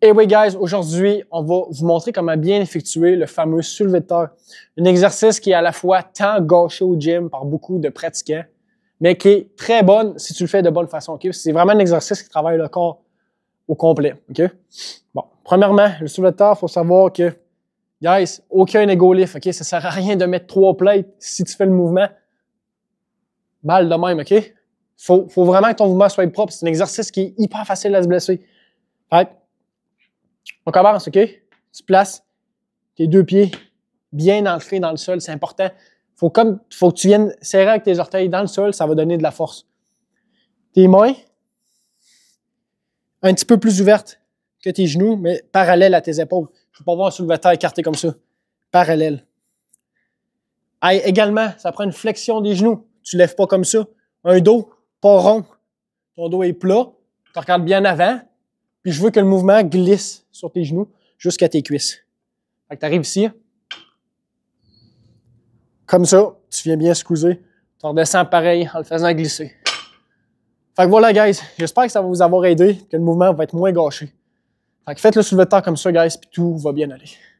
Et oui, guys, aujourd'hui, on va vous montrer comment bien effectuer le fameux soulevé de terre. Un exercice qui est à la fois tant gâché au gym par beaucoup de pratiquants, mais qui est très bon si tu le fais de bonne façon. Okay? C'est vraiment un exercice qui travaille le corps au complet. ok? Bon, premièrement, le soulevé de terre, il faut savoir que, guys, aucun ego lift. ok Ça sert à rien de mettre trois plates si tu fais le mouvement. Mal de même, OK? Faut, faut vraiment que ton mouvement soit propre. C'est un exercice qui est hyper facile à se blesser. Right? On commence, OK? Tu places tes deux pieds bien ancrés dans le sol, c'est important. Faut comme, faut que tu viennes serrer avec tes orteils dans le sol, ça va donner de la force. Tes mains, un petit peu plus ouvertes que tes genoux, mais parallèle à tes épaules. Je ne veux pas voir un soulevé écarté comme ça. Parallèle. également, ça prend une flexion des genoux. Tu ne lèves pas comme ça. Un dos pas rond. Ton dos est plat. Tu regardes bien avant. Puis je veux que le mouvement glisse sur tes genoux jusqu'à tes cuisses. Fait que tu arrives ici. Comme ça, tu viens bien couser. Tu redescends pareil en le faisant glisser. Fait que voilà, guys. J'espère que ça va vous avoir aidé, que le mouvement va être moins gâché. Fait que faites-le soulevé de comme ça, guys, puis tout va bien aller.